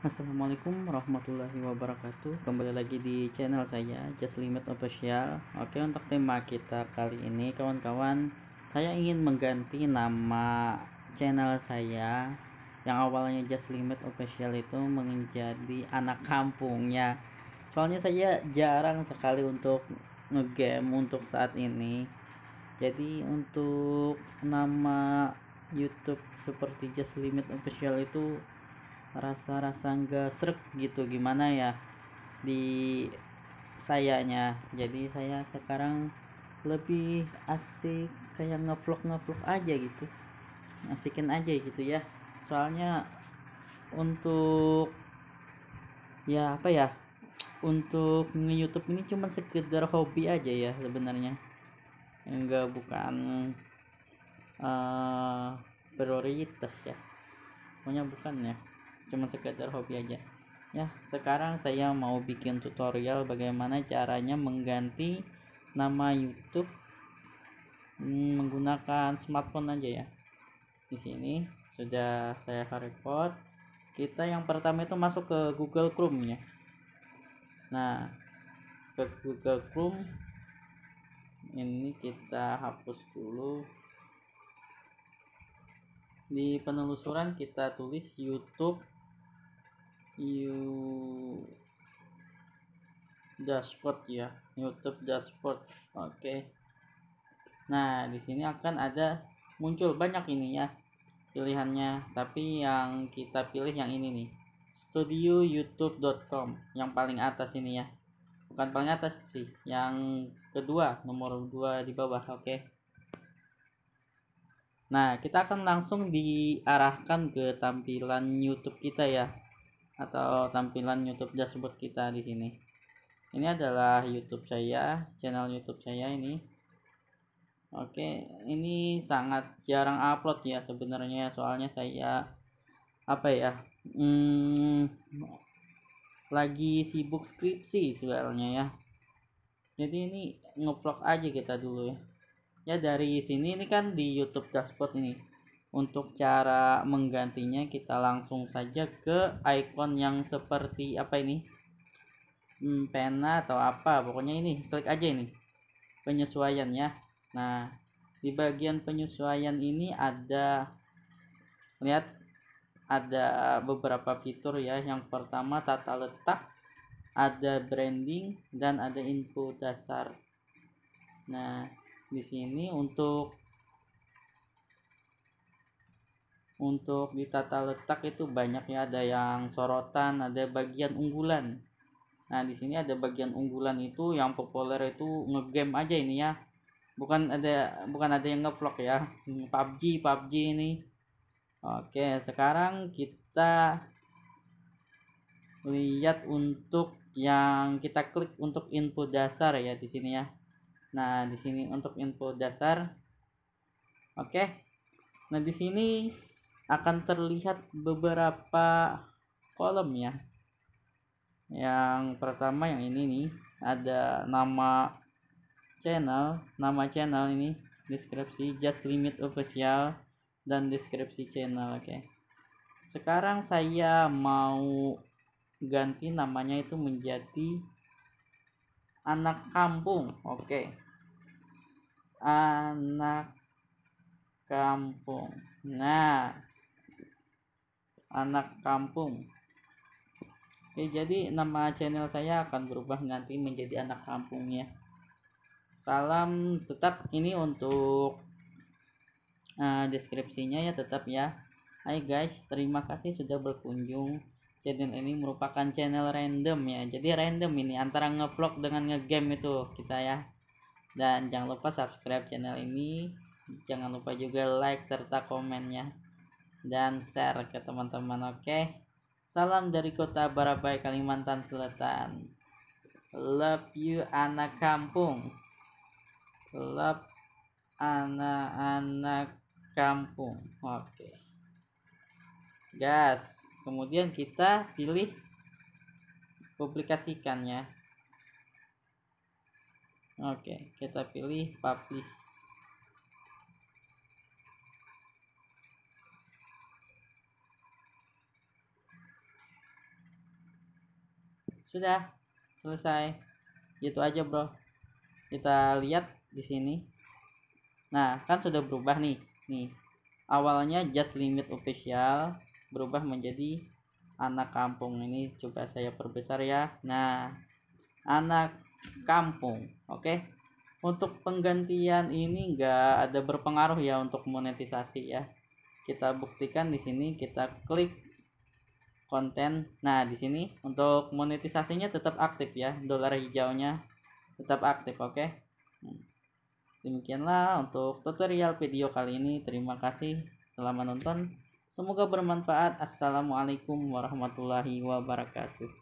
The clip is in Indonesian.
Assalamualaikum warahmatullahi wabarakatuh Kembali lagi di channel saya Just Limit Official Oke untuk tema kita kali ini kawan-kawan Saya ingin mengganti nama channel saya Yang awalnya Just Limit Official itu menjadi anak kampungnya Soalnya saya jarang sekali untuk ngegame untuk saat ini Jadi untuk nama YouTube seperti Just Limit Official itu rasa-rasa nggak -rasa serk gitu gimana ya di sayanya jadi saya sekarang lebih asik kayak ngevlog ngevlog aja gitu asikin aja gitu ya soalnya untuk ya apa ya untuk nge YouTube ini cuma sekedar hobi aja ya sebenarnya enggak bukan uh, prioritas ya pokoknya bukan ya cuma sekedar hobi aja ya sekarang saya mau bikin tutorial bagaimana caranya mengganti nama YouTube hmm, menggunakan smartphone aja ya di sini sudah saya record kita yang pertama itu masuk ke Google Chrome ya nah ke Google Chrome ini kita hapus dulu di penelusuran kita tulis YouTube you dashboard ya YouTube dashboard oke okay. nah di sini akan ada muncul banyak ini ya pilihannya tapi yang kita pilih yang ini nih studio youtube.com yang paling atas ini ya bukan paling atas sih yang kedua nomor dua di bawah oke okay. nah kita akan langsung diarahkan ke tampilan YouTube kita ya atau tampilan YouTube dashboard kita di sini. Ini adalah YouTube saya, channel YouTube saya ini. Oke, ini sangat jarang upload ya sebenarnya, soalnya saya apa ya, hmm, lagi sibuk skripsi sebenarnya ya. Jadi ini ngevlog aja kita dulu ya. Ya dari sini ini kan di YouTube dashboard ini untuk cara menggantinya kita langsung saja ke icon yang seperti apa ini hmm, pena atau apa pokoknya ini klik aja ini penyesuaian ya nah di bagian penyesuaian ini ada lihat ada beberapa fitur ya yang pertama tata letak ada branding dan ada input dasar nah di sini untuk untuk ditata letak itu banyak ya ada yang sorotan ada bagian unggulan nah di sini ada bagian unggulan itu yang populer itu ngegame aja ini ya bukan ada bukan ada yang ngevlog ya hmm, PUBG PUBG ini oke sekarang kita lihat untuk yang kita klik untuk info dasar ya di sini ya nah di sini untuk info dasar oke nah di sini akan terlihat beberapa kolom ya yang pertama yang ini nih ada nama channel nama channel ini deskripsi just limit official dan deskripsi channel oke okay. sekarang saya mau ganti namanya itu menjadi anak kampung oke okay. anak kampung nah anak kampung Oke, jadi nama channel saya akan berubah nanti menjadi anak kampung ya. Salam tetap ini untuk uh, deskripsinya ya tetap ya. Hai guys, terima kasih sudah berkunjung. Channel ini merupakan channel random ya. Jadi random ini antara ngevlog dengan ngegame itu kita ya. Dan jangan lupa subscribe channel ini. Jangan lupa juga like serta komennya dan share ke teman-teman oke salam dari kota Barabai Kalimantan Selatan love you anak kampung love anak-anak kampung oke gas kemudian kita pilih publikasikannya oke kita pilih publish sudah selesai gitu aja bro kita lihat di sini nah kan sudah berubah nih nih awalnya just limit official berubah menjadi anak kampung ini coba saya perbesar ya nah anak kampung oke okay? untuk penggantian ini enggak ada berpengaruh ya untuk monetisasi ya kita buktikan di sini kita klik konten. Nah, di sini untuk monetisasinya tetap aktif ya, dolar hijaunya tetap aktif, oke. Okay? Hmm. Demikianlah untuk tutorial video kali ini. Terima kasih telah menonton. Semoga bermanfaat. Assalamualaikum warahmatullahi wabarakatuh.